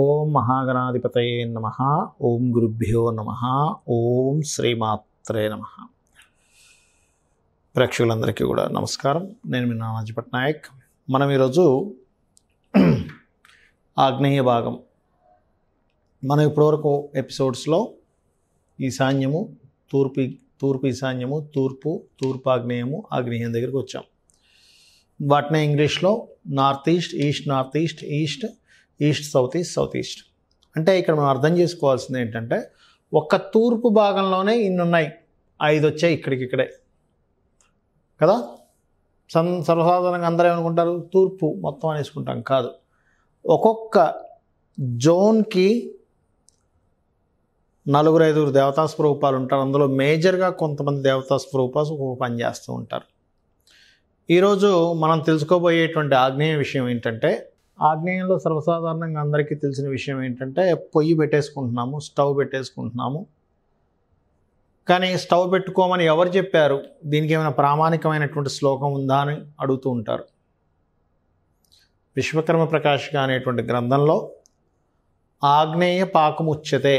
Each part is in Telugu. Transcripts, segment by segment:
ఓం మహాగణాధిపతయే నమ ఓం గురుభ్యో నమ ఓం శ్రీమాత్రే నమ ప్రేక్షకులందరికీ కూడా నమస్కారం నేను మీ నానాజీ పట్నాయక్ మనం ఈరోజు ఆగ్నేయ భాగం మనం ఇప్పటివరకు ఎపిసోడ్స్లో ఈశాన్యము తూర్పు తూర్పు ఈశాన్యము తూర్పు తూర్పు ఆగ్నేయము ఆగ్నేయం దగ్గరికి వచ్చాం వాటినే ఇంగ్లీష్లో north east east north east east east south east south east అంటే ఇక్కడ మనం అర్థం చేసుకోవాల్సింది ఏంటంటే ఒక్క తూర్పు భాగంలోనే ఇన్నున్నాయి ఐదు వచ్చాయి ఇక్కడికి ఇక్కడే కదా సన్ సర్వసాధారణంగా అందరూ ఏమనుకుంటారు తూర్పు మొత్తం అనేసుకుంటాం కాదు ఒక్కొక్క జోన్కి నలుగురు ఐదుగురు దేవతా స్వరూపాలు ఉంటారు అందులో మేజర్గా కొంతమంది దేవతా స్వరూపాలు పనిచేస్తూ ఉంటారు ఈరోజు మనం తెలుసుకోబోయేటువంటి ఆగ్నేయ విషయం ఏంటంటే ఆగ్నేయంలో సర్వసాధారణంగా అందరికీ తెలిసిన విషయం ఏంటంటే పొయ్యి పెట్టేసుకుంటున్నాము స్టవ్ పెట్టేసుకుంటున్నాము కానీ స్టవ్ పెట్టుకోమని ఎవరు చెప్పారు దీనికి ఏమైనా ప్రామాణికమైనటువంటి శ్లోకం ఉందా అని అడుగుతూ ఉంటారు విశ్వకర్మ ప్రకాశిక అనేటువంటి గ్రంథంలో ఆగ్నేయ పాకముచ్యతే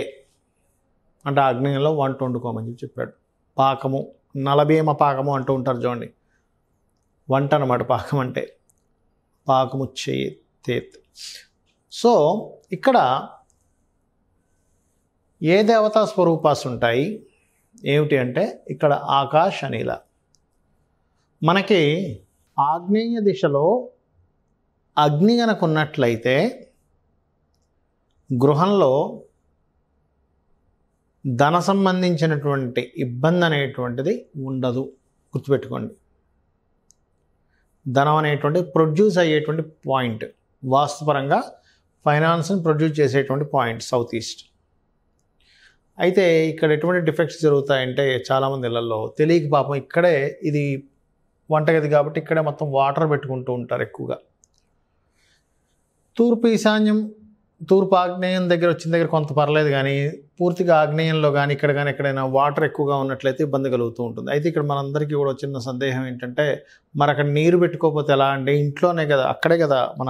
అంటే ఆగ్నేయంలో వంట వండుకోమని చెప్పి చెప్పాడు పాకము నలభీమ పాకము అంటూ ఉంటారు చూడండి వంట అనమాట పాకం అంటే పాకముచ్చేయి తేత్ సో ఇక్కడ ఏ దేవతా స్వరూపాస్ ఉంటాయి ఏమిటి అంటే ఇక్కడ ఆకాశ అనిల మనకి ఆగ్నేయ దిశలో అగ్ని ఉన్నట్లయితే గృహంలో ధన సంబంధించినటువంటి ఇబ్బంది అనేటువంటిది ఉండదు గుర్తుపెట్టుకోండి ధనం అనేటువంటి ప్రొడ్యూస్ అయ్యేటువంటి పాయింట్ వాస్తుపరంగా ఫైనాన్స్ని ప్రొడ్యూస్ చేసేటువంటి పాయింట్ సౌత్ ఈస్ట్ అయితే ఇక్కడ ఎటువంటి డిఫెక్ట్స్ జరుగుతాయంటే చాలామంది ఇళ్లలో తెలియక పాపం ఇక్కడే ఇది వంటగది కాబట్టి ఇక్కడే మొత్తం వాటర్ పెట్టుకుంటూ ఉంటారు ఎక్కువగా తూర్పు ఈశాన్యం తూర్పు ఆగ్నేయం దగ్గర వచ్చిన దగ్గర కొంత పర్లేదు కానీ పూర్తిగా ఆగ్నేయంలో కానీ ఇక్కడ కానీ ఎక్కడైనా వాటర్ ఎక్కువగా ఉన్నట్లయితే ఇబ్బంది కలుగుతూ ఉంటుంది అయితే ఇక్కడ మనందరికీ కూడా చిన్న సందేహం ఏంటంటే మరి అక్కడ నీరు పెట్టుకోకపోతే ఎలా అంటే ఇంట్లోనే కదా అక్కడే కదా మన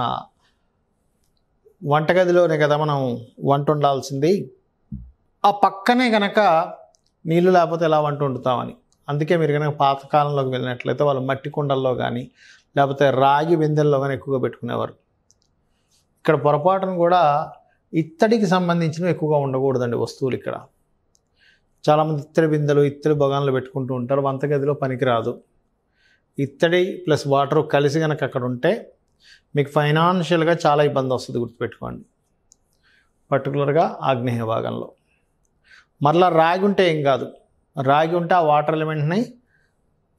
వంటగదిలోనే కదా మనం వంట ఉండాల్సింది ఆ పక్కనే కనుక నీళ్ళు లేకపోతే ఎలా వంట వండుతామని అందుకే మీరు కనుక పాతకాలంలోకి వెళ్ళినట్లయితే వాళ్ళు మట్టి కుండల్లో కానీ లేకపోతే రాగి బిందెల్లో కానీ ఎక్కువగా పెట్టుకునేవారు ఇక్కడ పొరపాటును కూడా ఇత్తడికి సంబంధించినవి ఎక్కువగా ఉండకూడదండి వస్తువులు ఇక్కడ చాలామంది ఇత్తడి బిందెలు ఇత్తడి బగాన్లు పెట్టుకుంటూ ఉంటారు వంటగదిలో పనికిరాదు ఇత్తడి ప్లస్ వాటర్ కలిసి కనుక అక్కడ ఉంటే మీకు ఫైనాన్షియల్గా చాలా ఇబ్బంది వస్తుంది గుర్తుపెట్టుకోండి పర్టికులర్గా ఆగ్నేయ భాగంలో మరలా రాగి ఉంటే ఏం కాదు రాగి ఉంటే ఆ వాటర్ ఎలిమెంట్ని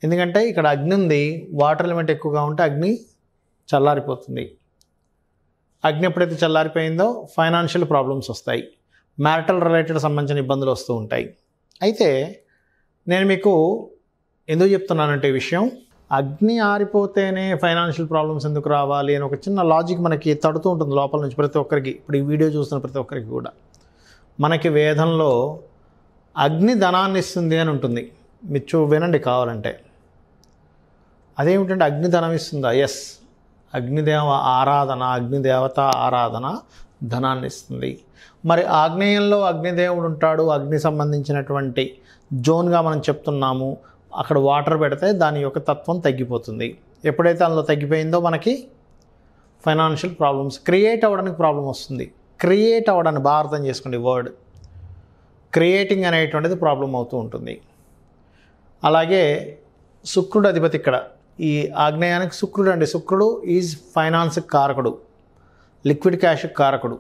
ఎందుకంటే ఇక్కడ అగ్ని ఉంది వాటర్ ఎలిమెంట్ ఎక్కువగా ఉంటే అగ్ని చల్లారిపోతుంది అగ్ని ఎప్పుడైతే చల్లారిపోయిందో ఫైనాన్షియల్ ప్రాబ్లమ్స్ వస్తాయి మ్యారిటల్ రిలేటెడ్ సంబంధించిన ఇబ్బందులు వస్తూ ఉంటాయి అయితే నేను మీకు ఎందుకు చెప్తున్నానంటే విషయం అగ్ని ఆరిపోతేనే ఫైనాన్షియల్ ప్రాబ్లమ్స్ ఎందుకు రావాలి అని ఒక చిన్న లాజిక్ మనకి తడుతూ ఉంటుంది లోపల నుంచి ప్రతి ఒక్కరికి ఇప్పుడు ఈ వీడియో చూస్తున్న ప్రతి ఒక్కరికి కూడా మనకి వేదంలో అగ్ని ధనాన్ని ఇస్తుంది అని ఉంటుంది మీరు వినండి కావాలంటే అదేమిటంటే అగ్ని ధనం ఇస్తుందా ఎస్ అగ్నిదేవ ఆరాధన అగ్నిదేవత ఆరాధన ధనాన్ని ఇస్తుంది మరి ఆగ్నేయంలో అగ్నిదేవుడు ఉంటాడు అగ్ని సంబంధించినటువంటి జోన్గా మనం చెప్తున్నాము అక్కడ వాటర్ పెడితే దాని యొక్క తత్వం తగ్గిపోతుంది ఎప్పుడైతే అందులో తగ్గిపోయిందో మనకి ఫైనాన్షియల్ ప్రాబ్లమ్స్ క్రియేట్ అవ్వడానికి ప్రాబ్లం వస్తుంది క్రియేట్ అవ్వడానికి బాగా అర్థం చేసుకోండి వర్డ్ క్రియేటింగ్ అనేటువంటిది ప్రాబ్లం అవుతూ ఉంటుంది అలాగే శుక్రుడు అధిపతి ఇక్కడ ఈ ఆగ్నేయానికి శుక్రుడు అండి శుక్రుడు ఈజ్ ఫైనాన్స్ కారకుడు లిక్విడ్ క్యాష్ కారకుడు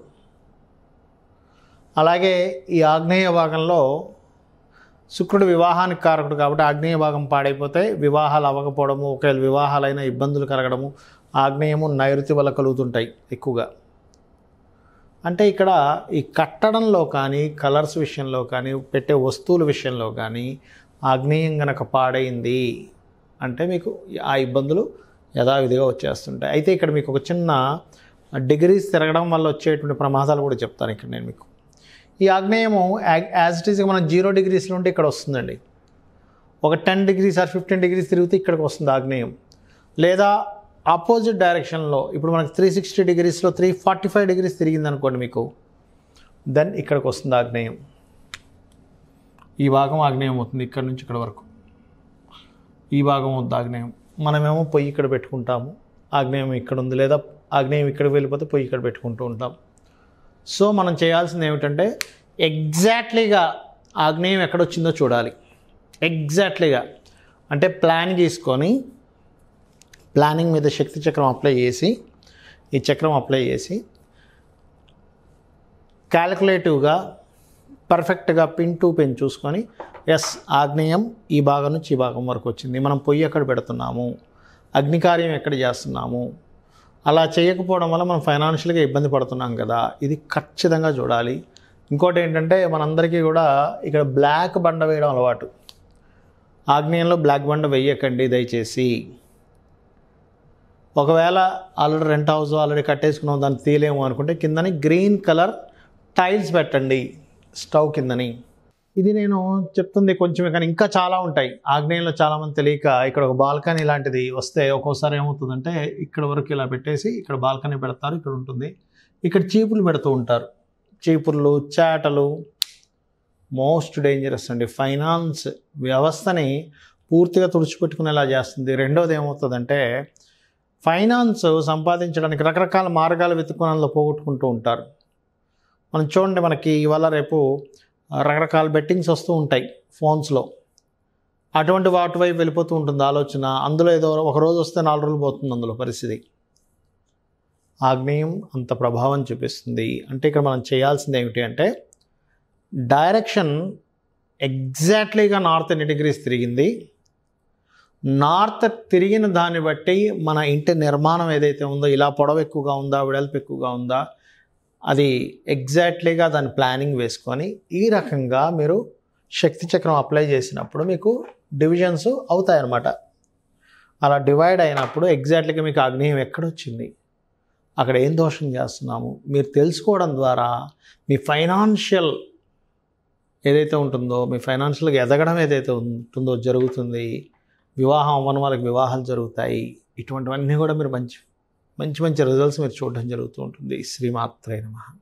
అలాగే ఈ ఆగ్నేయ భాగంలో శుక్రుడు వివాహానికి కారకుడు కాబట్టి ఆగ్నేయ భాగం పాడైపోతే వివాహాలు అవ్వకపోవడము ఒకవేళ వివాహాలైన ఇబ్బందులు కలగడము ఆగ్నేయము నైరుతి వల్ల కలుగుతుంటాయి ఎక్కువగా అంటే ఇక్కడ ఈ కట్టడంలో కానీ కలర్స్ విషయంలో కానీ పెట్టే వస్తువుల విషయంలో కానీ ఆగ్నేయం గనక పాడైంది అంటే మీకు ఆ ఇబ్బందులు యథావిధిగా వచ్చేస్తుంటాయి అయితే ఇక్కడ మీకు ఒక చిన్న డిగ్రీస్ తిరగడం వల్ల వచ్చేటువంటి ప్రమాదాలు కూడా చెప్తాను ఇక్కడ నేను మీకు ఈ ఆగ్నేయము యాజ్ ఇట్ ఈస్ మనం జీరో డిగ్రీస్లో ఉంటే ఇక్కడ వస్తుందండి ఒక ten degrees or fifteen degrees తిరిగితే ఇక్కడికి వస్తుంది ఆగ్నేయం లేదా ఆపోజిట్ డైరెక్షన్లో ఇప్పుడు మనకు త్రీ సిక్స్టీ డిగ్రీస్లో త్రీ ఫార్టీ ఫైవ్ డిగ్రీస్ తిరిగింది అనుకోండి మీకు దెన్ ఇక్కడికి వస్తుంది ఆగ్నేయం ఈ భాగం ఆగ్నేయం అవుతుంది ఇక్కడ నుంచి ఇక్కడ వరకు ఈ భాగం అవుతుంది ఆగ్నేయం మనమేమో పొయ్యి ఇక్కడ పెట్టుకుంటాము ఆగ్నేయం ఇక్కడ ఉంది లేదా ఆగ్నేయం ఇక్కడ వెళ్ళిపోతే పొయ్యి ఇక్కడ పెట్టుకుంటూ ఉంటాం సో మనం చేయాల్సింది ఏమిటంటే ఎగ్జాక్ట్లీగా ఆగ్నేయం ఎక్కడొచ్చిందో చూడాలి ఎగ్జాక్ట్లీగా అంటే ప్లాన్ చేసుకొని ప్లానింగ్ మీద శక్తి చక్రం అప్లై చేసి ఈ చక్రం అప్లై చేసి క్యాలిక్యులేటివ్గా పర్ఫెక్ట్గా పిన్ టు పిన్ చూసుకొని ఎస్ ఆగ్నేయం ఈ భాగం నుంచి ఈ భాగం వరకు వచ్చింది మనం పొయ్యి ఎక్కడ పెడుతున్నాము అగ్నికార్యం ఎక్కడ చేస్తున్నాము అలా చేయకపోవడం వల్ల మనం ఫైనాన్షియల్గా ఇబ్బంది పడుతున్నాం కదా ఇది ఖచ్చితంగా చూడాలి ఇంకోటి ఏంటంటే మనందరికీ కూడా ఇక్కడ బ్లాక్ బండ వేయడం అలవాటు ఆగ్నేయంలో బ్లాక్ బండ వేయకండి దయచేసి ఒకవేళ ఆల్రెడీ రెంట్ హౌస్ ఆల్రెడీ కట్టేసుకున్నాం దాన్ని తీయలేము అనుకుంటే కిందని గ్రీన్ కలర్ టైల్స్ పెట్టండి స్టవ్ కిందని ఇది నేను చెప్తుంది కొంచెమే కానీ ఇంకా చాలా ఉంటాయి ఆగ్నేయంలో చాలామంది తెలియక ఇక్కడ ఒక బాల్కనీ లాంటిది వస్తే ఒక్కోసారి ఏమవుతుందంటే ఇక్కడ వరకు ఇలా పెట్టేసి ఇక్కడ బాల్కనీ పెడతారు ఇక్కడ ఉంటుంది ఇక్కడ చీపులు పెడుతూ ఉంటారు చీపుర్లు చాటలు మోస్ట్ డేంజరస్ అండి ఫైనాన్స్ వ్యవస్థని పూర్తిగా తుడిచిపెట్టుకునేలా చేస్తుంది రెండోది ఏమవుతుందంటే ఫైనాన్స్ సంపాదించడానికి రకరకాల మార్గాలు వెతుక్కునందులో పోగొట్టుకుంటూ ఉంటారు మనం చూడండి మనకి ఇవాళ రేపు రకరకాల బెట్టింగ్స్ వస్తూ ఉంటాయి ఫోన్స్లో అటువంటి వాటి వైపు వెళ్ళిపోతూ ఉంటుంది ఆలోచన అందులో ఏదో ఒక రోజు వస్తే నాలుగు రోజులు పోతుంది అందులో పరిస్థితి ఆగ్నేయం అంత ప్రభావం చూపిస్తుంది అంటే ఇక్కడ మనం చేయాల్సింది ఏమిటి అంటే డైరెక్షన్ ఎగ్జాక్ట్లీగా నార్త్ ఎన్ని డిగ్రీస్ తిరిగింది నార్త్ తిరిగిన దాన్ని బట్టి మన ఇంటి నిర్మాణం ఏదైతే ఉందో ఇలా పొడవు ఎక్కువగా ఉందా వెడల్పు ఎక్కువగా ఉందా అది ఎగ్జాక్ట్లీగా దాని ప్లానింగ్ వేసుకొని ఈ రకంగా మీరు శక్తి చక్రం అప్లై చేసినప్పుడు మీకు డివిజన్స్ అవుతాయన్నమాట అలా డివైడ్ అయినప్పుడు ఎగ్జాక్ట్లీగా మీకు అగ్నేయం ఎక్కడొచ్చింది అక్కడ ఏం దోషం చేస్తున్నాము మీరు తెలుసుకోవడం ద్వారా మీ ఫైనాన్షియల్ ఏదైతే ఉంటుందో మీ ఫైనాన్షియల్గా ఎదగడం ఏదైతే ఉంటుందో జరుగుతుంది వివాహం అవ్వని వాళ్ళకి వివాహాలు జరుగుతాయి ఇటువంటివన్నీ కూడా మీరు మంచి మంచి మంచి రిజల్ట్స్ మీరు చూడడం జరుగుతూ ఉంటుంది శ్రీమాత్రైన మహా